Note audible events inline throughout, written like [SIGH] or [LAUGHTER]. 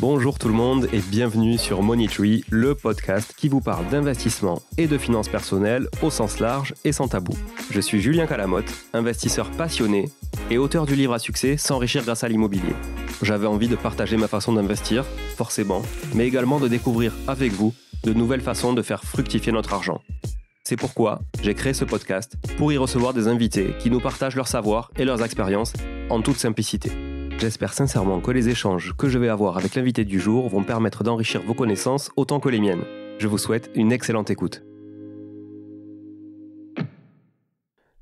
Bonjour tout le monde et bienvenue sur Money Tree, le podcast qui vous parle d'investissement et de finances personnelles au sens large et sans tabou. Je suis Julien Calamotte, investisseur passionné et auteur du livre à succès S'enrichir grâce à l'immobilier. J'avais envie de partager ma façon d'investir, forcément, mais également de découvrir avec vous de nouvelles façons de faire fructifier notre argent. C'est pourquoi j'ai créé ce podcast pour y recevoir des invités qui nous partagent leur savoir et leurs expériences en toute simplicité. J'espère sincèrement que les échanges que je vais avoir avec l'invité du jour vont permettre d'enrichir vos connaissances autant que les miennes. Je vous souhaite une excellente écoute.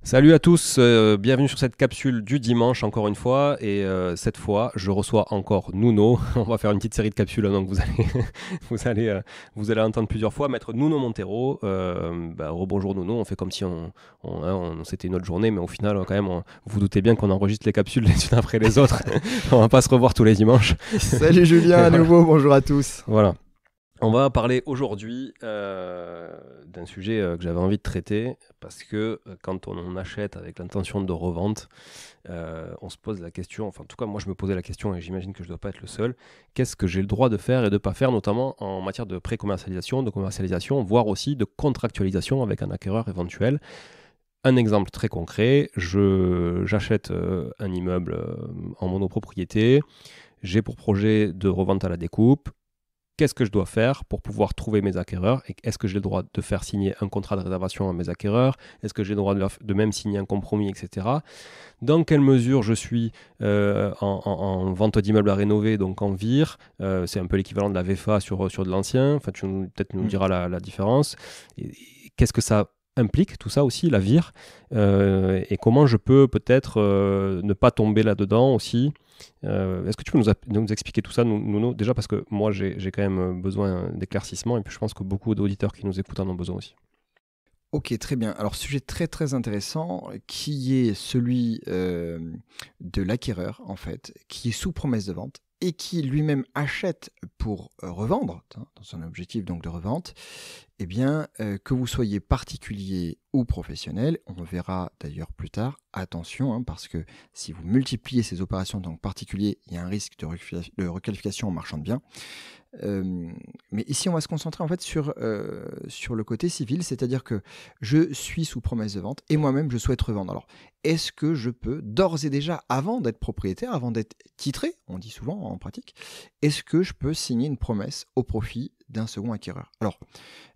Salut à tous, euh, bienvenue sur cette capsule du dimanche encore une fois et euh, cette fois je reçois encore Nuno. [LAUGHS] On va faire une petite série de capsules donc vous allez [LAUGHS] vous allez euh, vous allez entendre plusieurs fois. Maître Nuno Montero, bah, rebonjour Nuno. On fait comme si on, hein, on, c'était une autre journée mais au final quand même vous doutez bien qu'on enregistre les capsules les unes après les autres. [LAUGHS] on va pas se revoir tous les dimanches. Salut Julien à nouveau, bonjour à tous. Voilà. On va parler aujourd'hui euh, d'un sujet euh, que j'avais envie de traiter parce que euh, quand on en achète avec l'intention de revente, on se pose la question, enfin en tout cas moi je me posais la question et j'imagine que je ne dois pas être le seul, qu'est-ce que j'ai le droit de faire et de ne pas faire, notamment en matière de pré-commercialisation, de commercialisation, voire aussi de contractualisation avec un acquéreur éventuel. Un exemple très concret, j'achète un immeuble en monopropriété, j'ai pour projet de revente à la découpe, qu'est-ce que je dois faire pour pouvoir trouver mes acquéreurs et est-ce que j'ai le droit de faire signer un contrat de réservation à mes acquéreurs Est-ce que j'ai le droit de, même signer un compromis, etc. Dans quelle mesure je suis euh, en, vente d'immeubles à rénover, donc en vire euh, C'est un peu l'équivalent de la VFA sur, sur de l'ancien. Enfin, tu peut-être nous mm. diras la, la différence. qu'est-ce que ça implique tout ça aussi, la vire, euh, et comment je peux peut-être euh, ne pas tomber là-dedans aussi. Euh, est-ce que tu peux nous, nous, expliquer tout ça, Nuno Déjà parce que moi, j'ai quand même besoin d'éclaircissement, et puis je pense que beaucoup d'auditeurs qui nous écoutent en ont besoin aussi. Ok, très bien. Alors, sujet très très intéressant, qui est celui de l'acquéreur, en fait, qui est sous promesse de vente et qui lui-même achète pour revendre, hein, dans son objectif donc de revente, eh bien, euh, que vous soyez particulier ou professionnel, on verra d'ailleurs plus tard, attention, hein, parce que si vous multipliez ces opérations en particulier, il y a un risque de, requalification en marchand de biens. Euh, mais ici, on va se concentrer en fait sur, euh, sur le côté civil, c'est-à-dire que je suis sous promesse de vente et moi-même je souhaite revendre. Alors, est-ce que je peux d'ores et déjà, avant d'être propriétaire, avant d'être titré, on dit souvent en pratique, est-ce que je peux signer une promesse au profit d'un second acquéreur. Alors,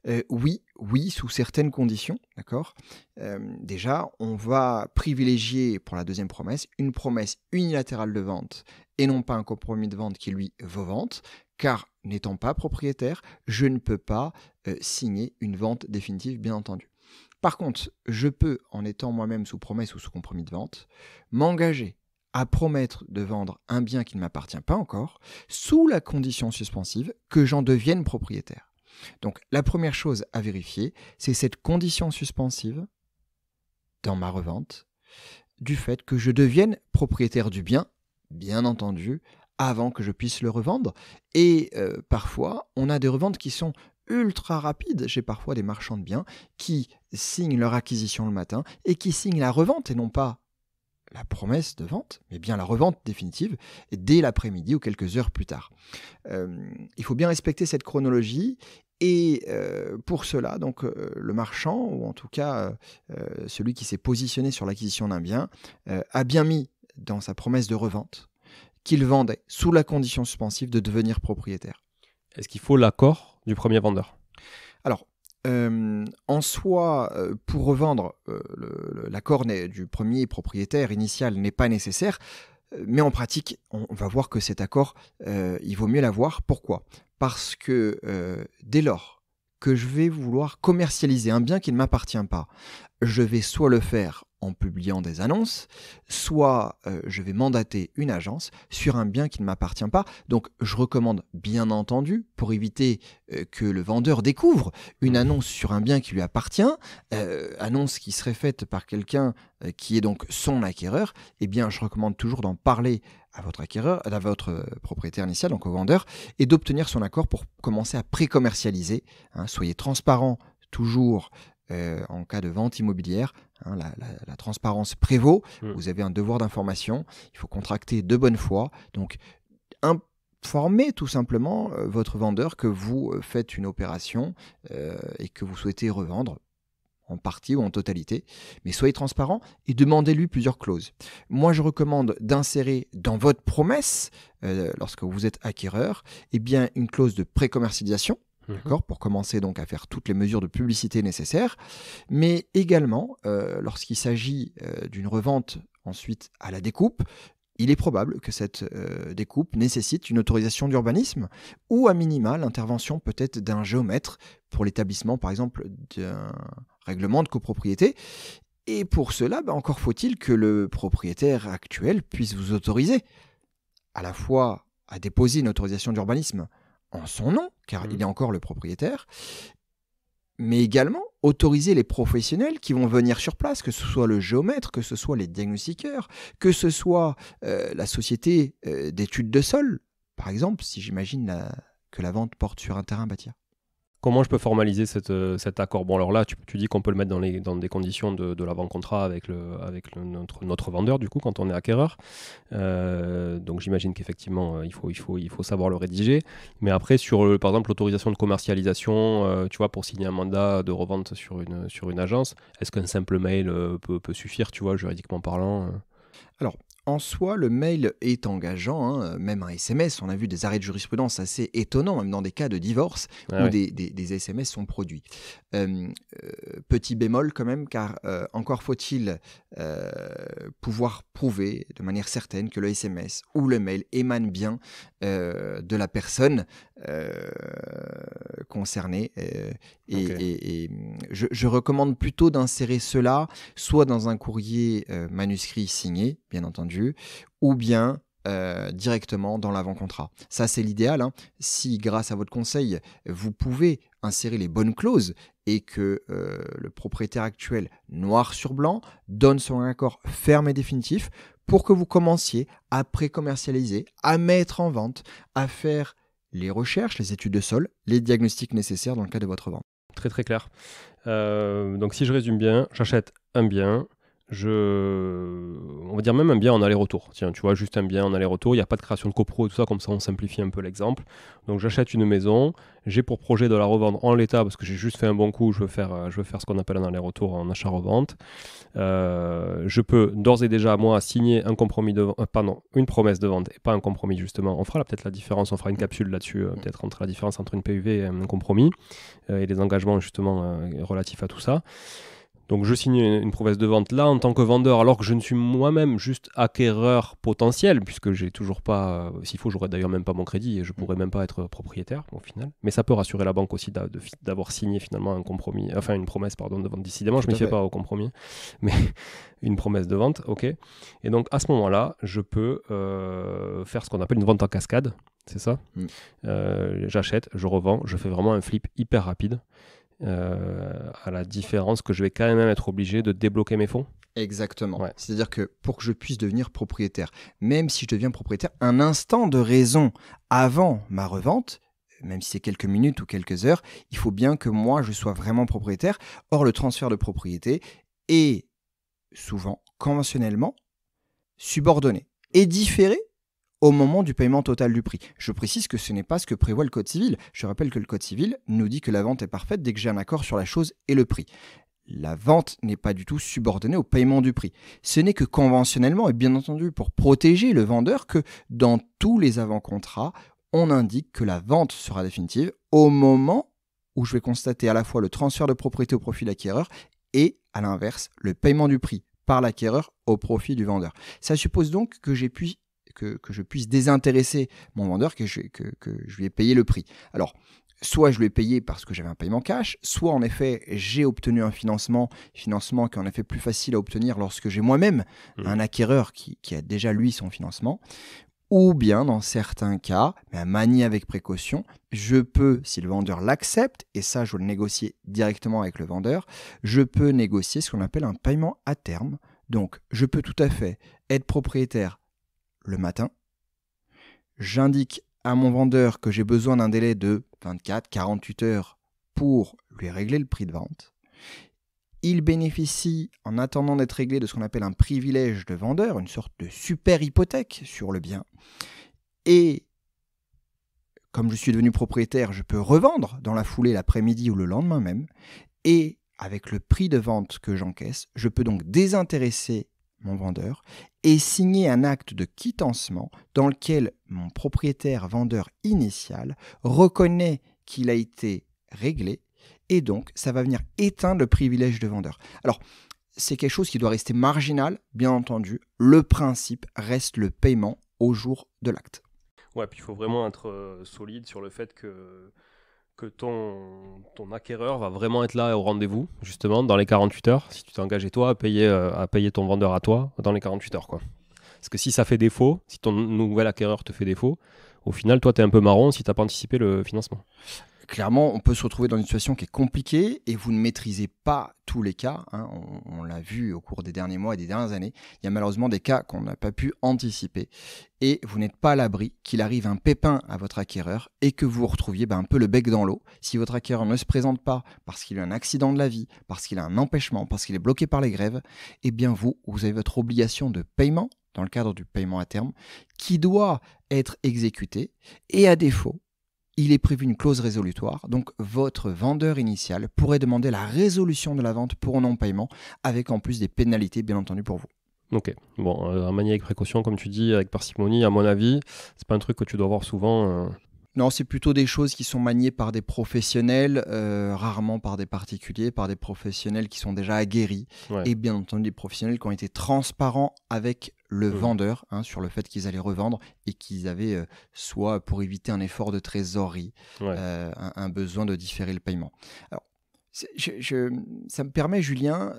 euh, oui, oui, sous certaines conditions, d'accord euh, Déjà, on va privilégier pour la deuxième promesse une promesse unilatérale de vente et non pas un compromis de vente qui lui vaut vente, car n'étant pas propriétaire, je ne peux pas euh, signer une vente définitive, bien entendu. Par contre, je peux, en étant moi-même sous promesse ou sous compromis de vente, m'engager à promettre de vendre un bien qui ne m'appartient pas encore, sous la condition suspensive que j'en devienne propriétaire. Donc la première chose à vérifier, c'est cette condition suspensive dans ma revente du fait que je devienne propriétaire du bien, bien entendu, avant que je puisse le revendre. Et euh, parfois, on a des reventes qui sont ultra rapides. J'ai parfois des marchands de biens qui signent leur acquisition le matin et qui signent la revente et non pas la promesse de vente, mais bien la revente définitive, dès l'après-midi ou quelques heures plus tard. Euh, il faut bien respecter cette chronologie. Et euh, pour cela, donc euh, le marchand, ou en tout cas celui qui s'est positionné sur l'acquisition d'un bien, a bien mis dans sa promesse de revente qu'il vendait sous la condition suspensive de devenir propriétaire. Est-ce qu'il faut l'accord du premier vendeur Alors, euh, en soi, euh, pour revendre, euh, l'accord du premier propriétaire initial n'est pas nécessaire, mais en pratique, on, va voir que cet accord, il vaut mieux l'avoir. Pourquoi Parce que dès lors que je vais vouloir commercialiser un bien qui ne m'appartient pas, je vais soit le faire en publiant des annonces, soit euh, je vais mandater une agence sur un bien qui ne m'appartient pas. Donc je recommande bien entendu, pour éviter euh, que le vendeur découvre une mmh. annonce sur un bien qui lui appartient, euh, annonce qui serait faite par quelqu'un qui est donc son acquéreur, eh bien je recommande toujours d'en parler à votre acquéreur, à votre propriétaire initial, donc au vendeur, et d'obtenir son accord pour commencer à pré-commercialiser. Hein. soyez transparent toujours en cas de vente immobilière, Hein, la, transparence prévaut, mm. vous avez un devoir d'information, il faut contracter de bonne foi. Donc, informez tout simplement euh, votre vendeur que vous euh, faites une opération euh, et que vous souhaitez revendre en partie ou en totalité, mais soyez transparent et demandez-lui plusieurs clauses. Moi, je recommande d'insérer dans votre promesse, lorsque vous êtes acquéreur, eh bien, une clause de pré-commercialisation. Mhm. Pour commencer donc à faire toutes les mesures de publicité nécessaires, mais également euh, lorsqu'il s'agit euh, d'une revente ensuite à la découpe, il est probable que cette euh, découpe nécessite une autorisation d'urbanisme ou à minima l'intervention peut-être d'un géomètre pour l'établissement par exemple d'un règlement de copropriété. Et pour cela, bah, encore faut-il que le propriétaire actuel puisse vous autoriser à la fois à déposer une autorisation d'urbanisme en son nom, car mmh. il est encore le propriétaire, mais également autoriser les professionnels qui vont venir sur place, que ce soit le géomètre, que ce soit les diagnostiqueurs, que ce soit euh, la société euh, d'études de sol, par exemple, si j'imagine que la vente porte sur un terrain bâtir. Comment je peux formaliser euh, cet accord Bon, alors là, tu, dis qu'on peut le mettre dans, des conditions de, l'avant-contrat avec, notre, vendeur, du coup, quand on est acquéreur. Euh, donc j'imagine qu'effectivement, euh, il faut, savoir le rédiger. Mais après, sur, par exemple, l'autorisation de commercialisation, tu vois, pour signer un mandat de revente sur une, agence, est-ce qu'un simple mail peut, peut, suffire, tu vois, juridiquement parlant alors, en soi, le mail est engageant, hein, même un SMS. On a vu des arrêts de jurisprudence assez étonnants, même dans des cas de divorce ah où des, SMS sont produits. Euh, euh, petit bémol quand même, car euh, encore faut-il pouvoir prouver de manière certaine que le SMS ou le mail émane bien de la personne euh, concernés. Euh, et, hum, je, recommande plutôt d'insérer cela soit dans un courrier euh, manuscrit signé, bien entendu, ou bien directement dans l'avant-contrat. Ça, c'est l'idéal. Hein. Si, grâce à votre conseil, vous pouvez insérer les bonnes clauses et que le propriétaire actuel, noir sur blanc, donne son accord ferme et définitif pour que vous commenciez à pré-commercialiser, à mettre en vente, à faire les recherches, les études de sol, les diagnostics nécessaires dans le cas de votre vente. Très très clair. Euh, donc si je résume bien, j'achète un bien, je, on va dire même un bien en aller-retour. Tiens, tu vois, juste un bien en aller-retour. Il n'y a pas de création de copro et tout ça, comme ça on simplifie un peu l'exemple. Donc j'achète une maison, j'ai pour projet de la revendre en l'état parce que j'ai juste fait un bon coup. Je veux faire, euh, je veux faire ce qu'on appelle un aller-retour en achat-revente. Euh, je peux d'ores et déjà moi signer un compromis de, euh, pardon, une promesse de vente et pas un compromis justement. On fera peut-être la différence, on fera une capsule là-dessus, peut-être entre la différence entre une PUV et un compromis et les engagements justement relatifs à tout ça. Donc je signe une promesse de vente là en tant que vendeur, alors que je ne suis moi-même juste acquéreur potentiel, puisque j'ai toujours pas, euh, s'il faut, j'aurais d'ailleurs même pas mon crédit et je mm. pourrais même pas être propriétaire au final. Mais ça peut rassurer la banque aussi d'avoir signé finalement un compromis, enfin une promesse pardon de vente. Décidément, je ne fais pas au compromis, [LAUGHS] mais une promesse de vente, ok. Et donc à ce moment-là, je peux euh, faire ce qu'on appelle une vente en cascade, c'est ça. Mm. Euh, j'achète, je revends, je fais vraiment un flip hyper rapide. Euh, à la différence que je vais quand même être obligé de débloquer mes fonds Exactement. C'est-à-dire que pour que je puisse devenir propriétaire, même si je deviens propriétaire, un instant de raison avant ma revente, même si c'est quelques minutes ou quelques heures, il faut bien que moi, je sois vraiment propriétaire. Or, le transfert de propriété est souvent conventionnellement subordonné et différé au moment du paiement total du prix. Je précise que ce n'est pas ce que prévoit le Code civil. Je rappelle que le Code civil nous dit que la vente est parfaite dès que j'ai un accord sur la chose et le prix. La vente n'est pas du tout subordonnée au paiement du prix. Ce n'est que conventionnellement et bien entendu pour protéger le vendeur que dans tous les avant-contrats, on indique que la vente sera définitive au moment où je vais constater à la fois le transfert de propriété au profit de l'acquéreur et, à l'inverse, le paiement du prix par l'acquéreur au profit du vendeur. Ça suppose donc que j'ai pu que, je puisse désintéresser mon vendeur, que je, que, je lui ai payé le prix. Alors, soit je lui ai payé parce que j'avais un paiement cash, soit en effet j'ai obtenu un financement, financement qui est en effet plus facile à obtenir lorsque j'ai moi-même mmh. un acquéreur qui, qui, a déjà lui son financement, ou bien dans certains cas, mais à manier avec précaution, je peux, si le vendeur l'accepte, et ça je veux le négocier directement avec le vendeur, je peux négocier ce qu'on appelle un paiement à terme. Donc je peux tout à fait être propriétaire le matin. J'indique à mon vendeur que j'ai besoin d'un délai de 24-48 heures pour lui régler le prix de vente. Il bénéficie, en attendant d'être réglé, de ce qu'on appelle un privilège de vendeur, une sorte de super hypothèque sur le bien. Et comme je suis devenu propriétaire, je peux revendre dans la foulée l'après-midi ou le lendemain même. Et avec le prix de vente que j'encaisse, je peux donc désintéresser mon vendeur, et signer un acte de quittancement dans lequel mon propriétaire-vendeur initial reconnaît qu'il a été réglé, et donc ça va venir éteindre le privilège de vendeur. Alors, c'est quelque chose qui doit rester marginal, bien entendu. Le principe reste le paiement au jour de l'acte. Ouais, puis il faut vraiment être euh, solide sur le fait que que ton, ton acquéreur va vraiment être là au rendez-vous, justement, dans les 48 heures, si tu t'es engagé toi à payer, euh, à payer ton vendeur à toi dans les 48 heures. Quoi. Parce que si ça fait défaut, si ton nouvel acquéreur te fait défaut, au final, toi, tu es un peu marron si tu n'as pas anticipé le financement clairement, on peut se retrouver dans une situation qui est compliquée et vous ne maîtrisez pas tous les cas. Hein. On, l'a vu au cours des derniers mois et des dernières années. Il y a malheureusement des cas qu'on n'a pas pu anticiper. Et vous n'êtes pas à l'abri qu'il arrive un pépin à votre acquéreur et que vous retrouviez ben, un peu le bec dans l'eau. Si votre acquéreur ne se présente pas parce qu'il a un accident de la vie, parce qu'il a un empêchement, parce qu'il est bloqué par les grèves, et eh bien vous, vous avez votre obligation de paiement dans le cadre du paiement à terme, qui doit être exécutée et à défaut, il est prévu une clause résolutoire. Donc votre vendeur initial pourrait demander la résolution de la vente pour non-paiement, avec en plus des pénalités bien entendu pour vous. Ok, bon, euh, à manier avec précaution, comme tu dis, avec parcimonie, à mon avis, c'est pas un truc que tu dois voir souvent. Euh. Non, c'est plutôt des choses qui sont maniées par des professionnels, euh, rarement par des particuliers, par des professionnels qui sont déjà aguerris et bien entendu des professionnels qui ont été transparents avec le mmh. vendeur hein, sur le fait qu'ils allaient revendre et qu'ils avaient euh, soit pour éviter un effort de trésorerie, euh, un, besoin de différer le paiement. Alors, ça me permet, Julien,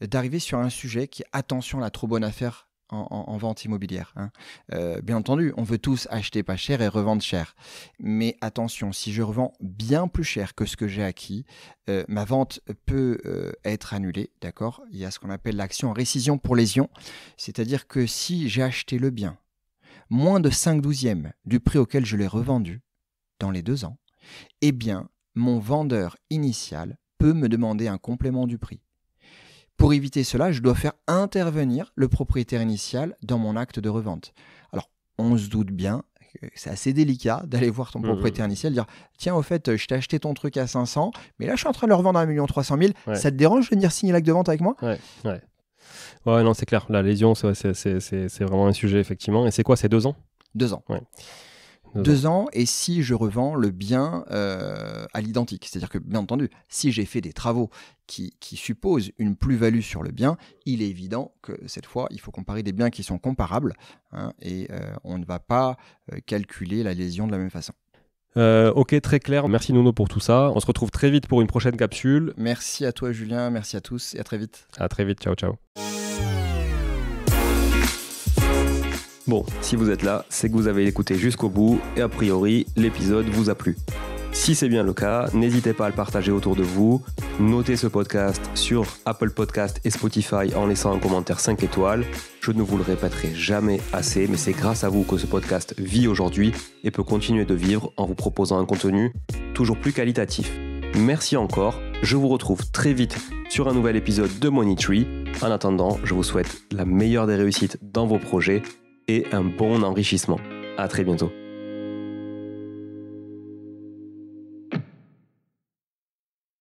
d'arriver de, sur un sujet qui attention à la trop bonne affaire en, vente immobilière. Hein. Euh, bien entendu, on veut tous acheter pas cher et revendre cher. Mais attention, si je revends bien plus cher que ce que j'ai acquis, euh, ma vente peut euh, être annulée. D'accord Il y a ce qu'on appelle l'action en récision pour lésion. C'est-à-dire que si j'ai acheté le bien moins de 5 douzièmes du prix auquel je l'ai revendu dans les deux ans, eh bien, mon vendeur initial peut me demander un complément du prix. Pour éviter cela, je dois faire intervenir le propriétaire initial dans mon acte de revente. Alors, on se doute bien c'est assez délicat [LAUGHS] d'aller voir ton mmh, propriétaire mmh. initial dire tiens au fait je t'ai acheté ton truc à 500 mais là je suis en train de le revendre à 1 300 000 ça te dérange de venir signer l'acte de vente avec moi ouais, non c'est clair la lésion c'est vraiment un sujet effectivement et c'est quoi c'est deux ans deux ans deux ans. et si je revends le bien euh, à l'identique. C'est-à-dire que, bien entendu, si j'ai fait des travaux qui, qui supposent une plus-value sur le bien, il est évident que cette fois, il faut comparer des biens qui sont comparables hein, et euh, on ne va pas euh, calculer la lésion de la même façon. ok, très clair. Merci Nuno pour tout ça. On se retrouve très vite pour une prochaine capsule. Merci à toi Julien, merci à tous et à très vite. À très vite, ciao ciao. Bon, si vous êtes là, c'est que vous avez écouté jusqu'au bout et a priori, l'épisode vous a plu. Si c'est bien le cas, n'hésitez pas à le partager autour de vous. Notez ce podcast sur Apple Podcast et Spotify en laissant un commentaire 5 étoiles. Je ne vous le répéterai jamais assez, mais c'est grâce à vous que ce podcast vit aujourd'hui et peut continuer de vivre en vous proposant un contenu toujours plus qualitatif. Merci encore, je vous retrouve très vite sur un nouvel épisode de Money Tree. En attendant, je vous souhaite la meilleure des réussites dans vos projets et un bon enrichissement. À très bientôt.